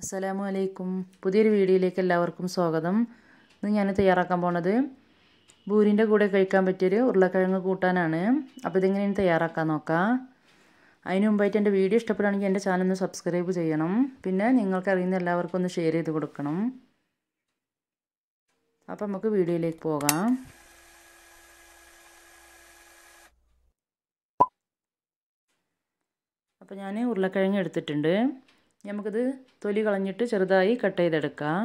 അസ്സലാമു അലൈക്കും പുതിയൊരു വീഡിയോയിലേക്ക് എല്ലാവർക്കും സ്വാഗതം ഇന്ന് ഞാൻ തയ്യാറാക്കാൻ പോണത് ബൂരിൻ്റെ കൂടെ കഴിക്കാൻ പറ്റിയൊരു ഉരുളക്കിഴങ്ങ് കൂട്ടാനാണ് അപ്പോൾ ഇതെങ്ങനെയാണ് തയ്യാറാക്കാൻ നോക്കാം അതിന് മുമ്പായിട്ട് എൻ്റെ വീഡിയോ ഇഷ്ടപ്പെടുകയാണെങ്കിൽ എൻ്റെ ചാനൽ ഒന്ന് സബ്സ്ക്രൈബ് ചെയ്യണം പിന്നെ നിങ്ങൾക്കറിയുന്ന എല്ലാവർക്കും ഒന്ന് ഷെയർ ചെയ്ത് കൊടുക്കണം അപ്പോൾ നമുക്ക് വീഡിയോയിലേക്ക് പോകാം അപ്പോൾ ഞാൻ ഉരുളക്കിഴങ്ങ് എടുത്തിട്ടുണ്ട് നമുക്കിത് തൊലി കളഞ്ഞിട്ട് ചെറുതായി കട്ട് ചെയ്തെടുക്കാം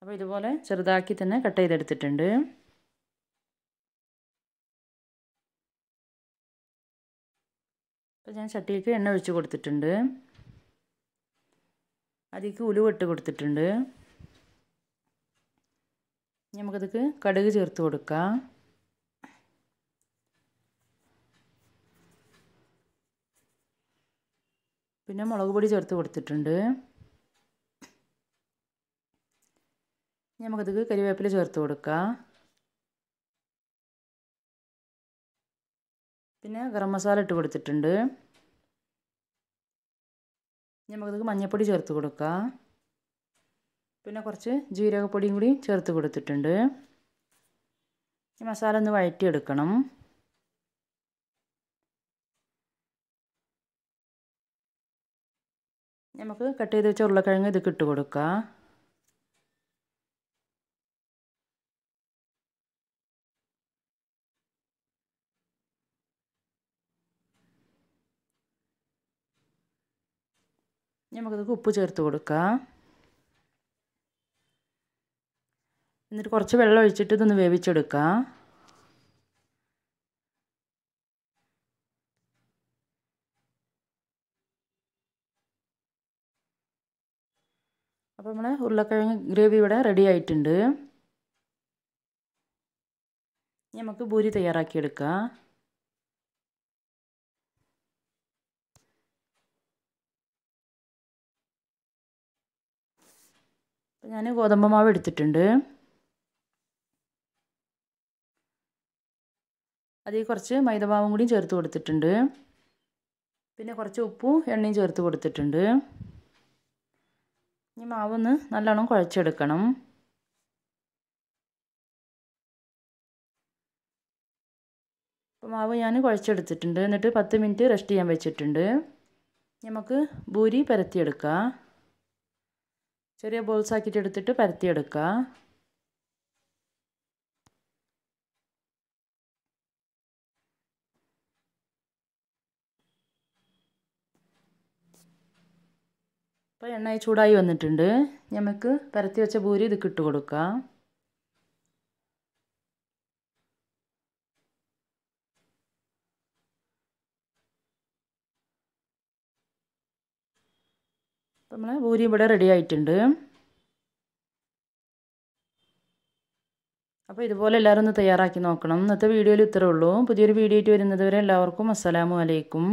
അപ്പോൾ ഇതുപോലെ ചെറുതാക്കി തന്നെ കട്ട് ചെയ്തെടുത്തിട്ടുണ്ട് അപ്പോൾ ഞാൻ ചട്ടിയിലേക്ക് എണ്ണ ഒഴിച്ച് കൊടുത്തിട്ടുണ്ട് അതിലേക്ക് ഉലുവിട്ട് കൊടുത്തിട്ടുണ്ട് നമുക്കതിക്ക് കടുക് ചേർത്ത് കൊടുക്കാം പിന്നെ മുളക് പൊടി ചേർത്ത് കൊടുത്തിട്ടുണ്ട് നമുക്കത് കരിവേപ്പില ചേർത്ത് കൊടുക്കാം പിന്നെ ഗരം മസാല ഇട്ട് കൊടുത്തിട്ടുണ്ട് നമുക്കത് മഞ്ഞൾപ്പൊടി ചേർത്ത് കൊടുക്കാം പിന്നെ കുറച്ച് ജീരകപ്പൊടിയും കൂടി ചേർത്ത് കൊടുത്തിട്ടുണ്ട് മസാല ഒന്ന് വഴറ്റിയെടുക്കണം നമുക്ക് കട്ട് ചെയ്ത് വെച്ച ഉരുളക്കിഴങ്ങ് ഇതൊക്കെ ഇട്ട് കൊടുക്കുക നമുക്കിത് ഉപ്പ് ചേർത്ത് കൊടുക്കാം എന്നിട്ട് കുറച്ച് വെള്ളം ഒഴിച്ചിട്ട് ഇതൊന്ന് വേവിച്ചെടുക്കാം അപ്പോൾ നമ്മളെ ഉരുളക്കിഴങ്ങ് ഗ്രേവി ഇവിടെ റെഡി ആയിട്ടുണ്ട് നമുക്ക് പൂരി തയ്യാറാക്കിയെടുക്കാം ഞാൻ ഗോതമ്പ് മാവ് എടുത്തിട്ടുണ്ട് അതിൽ കുറച്ച് മൈദമാവും കൂടി ചേർത്ത് കൊടുത്തിട്ടുണ്ട് പിന്നെ കുറച്ച് ഉപ്പും എണ്ണയും ചേർത്ത് കൊടുത്തിട്ടുണ്ട് ഇനി മാവൊന്ന് നല്ലോണം കുഴച്ചെടുക്കണം മാവ് ഞാൻ കുഴച്ചെടുത്തിട്ടുണ്ട് എന്നിട്ട് പത്ത് മിനിറ്റ് റെസ്റ്റ് ചെയ്യാൻ വെച്ചിട്ടുണ്ട് നമുക്ക് ഭൂരി പരത്തിയെടുക്കാം ചെറിയ ബോൾസ് ആക്കിയിട്ട് എടുത്തിട്ട് പരത്തിയെടുക്കുക ഇപ്പോൾ എണ്ണ ചൂടായി വന്നിട്ടുണ്ട് നമുക്ക് പരത്തി വെച്ച പൂരി ഇത് ഇട്ട് കൊടുക്കാം നമ്മൾ പൂരി ഇവിടെ റെഡി ആയിട്ടുണ്ട് അപ്പോൾ ഇതുപോലെ എല്ലാവരും ഒന്ന് തയ്യാറാക്കി നോക്കണം ഇന്നത്തെ വീഡിയോയിൽ ഇത്രയേ ഉള്ളൂ പുതിയൊരു വീഡിയോ ആയിട്ട് വരുന്നത് വരെ എല്ലാവർക്കും അസ്സലാമു അലൈക്കും